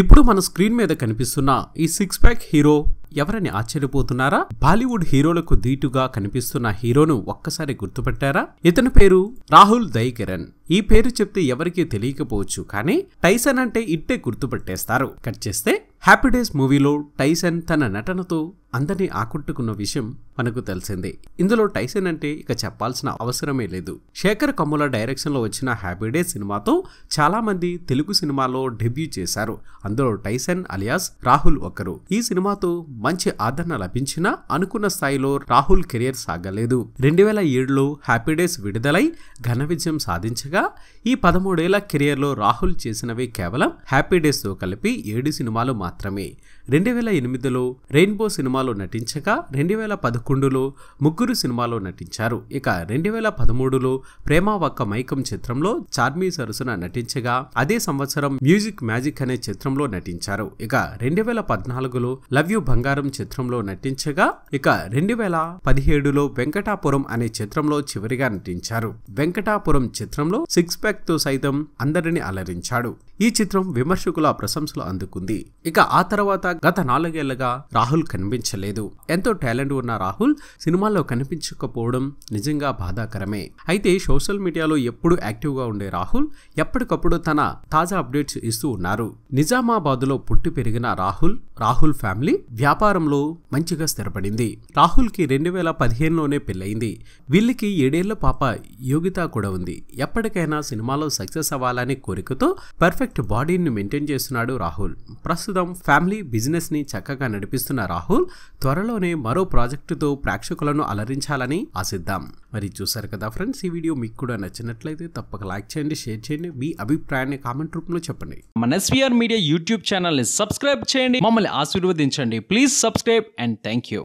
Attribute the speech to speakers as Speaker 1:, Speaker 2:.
Speaker 1: ఇప్పుడు మన స్క్రీన్ మీద కనిపిస్తున్న ఈ సిక్స్ ప్యాక్ హీరో ఎవరని ఆశ్చర్యపోతున్నారా బాలీవుడ్ హీరోలకు దీటుగా కనిపిస్తున్న హీరోను ఒక్కసారి గుర్తుపెట్టారా ఇతని పేరు రాహుల్ దయకిరణ్ ఈ పేరు చెప్తే ఎవరికీ తెలియకపోవచ్చు కానీ టైసన్ అంటే ఇట్టే గుర్తుపట్టేస్తారు కట్ చేస్తే హ్యాపీ డేస్ మూవీలో టైసన్ తన నటనతో అందరినీ ఆకట్టుకున్న విషయం మనకు తెలిసిందే ఇందులో టైసన్ అంటే ఇక చెప్పాల్సిన అవసరమే లేదు శేఖర్ కమ్ముల డైరెక్షన్లో వచ్చిన డే సినిమాతో చాలామంది తెలుగు సినిమాలో డెబ్యూ చేశారు అందులో టైసన్ అలియాస్ రాహుల్ ఒకరు ఈ సినిమాతో మంచి ఆదరణ లభించినా అనుకున్న స్థాయిలో రాహుల్ కెరియర్ సాగలేదు రెండు వేల ఏడులో హ్యాపీడేస్ విడుదలై ఘన విజయం సాధించగా ఈ పదమూడేళ్ల కెరియర్లో రాహుల్ చేసినవి కేవలం హ్యాపీడేస్తో కలిపి ఏడు సినిమాలు మాత్రమే రెండు వేల ఎనిమిదిలో రెయిన్బో సినిమా సినిమాలో నటించగా రెండు వేల పదకొండులో ముగ్గురు సినిమాలో నటించారు ఇక రెండు వేల పదమూడులో ప్రేమ ఒక్క మైకం చిత్రంలో చార్మీ సరసున నటించగా అదే సంవత్సరం మ్యూజిక్ మ్యాజిక్ అనే చిత్రంలో నటించారు ఇక రెండు వేల పద్నాలుగులో లవ్ యు బంగారం చిత్రంలో నటించగా ఇక రెండు వేల పదిహేడులో వెంకటాపురం అనే చిత్రంలో చివరిగా నటించారు వెంకటాపురం చిత్రంలో సిక్స్ ప్యాక్ తో సైతం అందరిని అలరించాడు ఈ చిత్రం విమర్శకుల ప్రశంసలు అందుకుంది ఇక ఆ తర్వాత గత నాలుగేళ్లుగా రాహుల్ కనిపించారు కనిపించలేదు ఎంతో టాలెంట్ ఉన్న రాహుల్ సినిమాల్లో కనిపించకపోవడం నిజంగా బాధాకరమే అయితే సోషల్ మీడియాలో ఎప్పుడు యాక్టివ్గా ఉండే రాహుల్ ఎప్పటికప్పుడు తన తాజా అప్డేట్స్ ఇస్తూ ఉన్నారు నిజామాబాద్లో పుట్టి పెరిగిన రాహుల్ రాహుల్ ఫ్యామిలీ వ్యాపారంలో మంచిగా స్థిరపడింది రాహుల్కి రెండు వేల పదిహేనులోనే పెళ్లైంది వీళ్ళకి ఏడేళ్ల పాప యోగిత కూడా ఉంది ఎప్పటికైనా సినిమాలో సక్సెస్ అవ్వాలనే కోరికతో పర్ఫెక్ట్ బాడీని మెయింటైన్ చేస్తున్నాడు రాహుల్ ప్రస్తుతం ఫ్యామిలీ బిజినెస్ని చక్కగా నడిపిస్తున్న రాహుల్ త్వరలోనే మరో ప్రాజెక్టుతో ప్రేక్షకులను అలరించాలని ఆశిద్దాం మరి చూసారు కదా ఫ్రెండ్స్ ఈ వీడియో మీకు కూడా నచ్చినట్లయితే తప్పక లైక్ చేయండి షేర్ చేయండి మీ అభిప్రాయాన్ని కామెంట్ రూపంలో చెప్పండి మన ఎస్వీఆర్ మీడియా యూట్యూబ్ ఛానల్ని సబ్స్క్రైబ్ చేయండి మమ్మల్ని ఆశీర్వదించండి please subscribe and thank you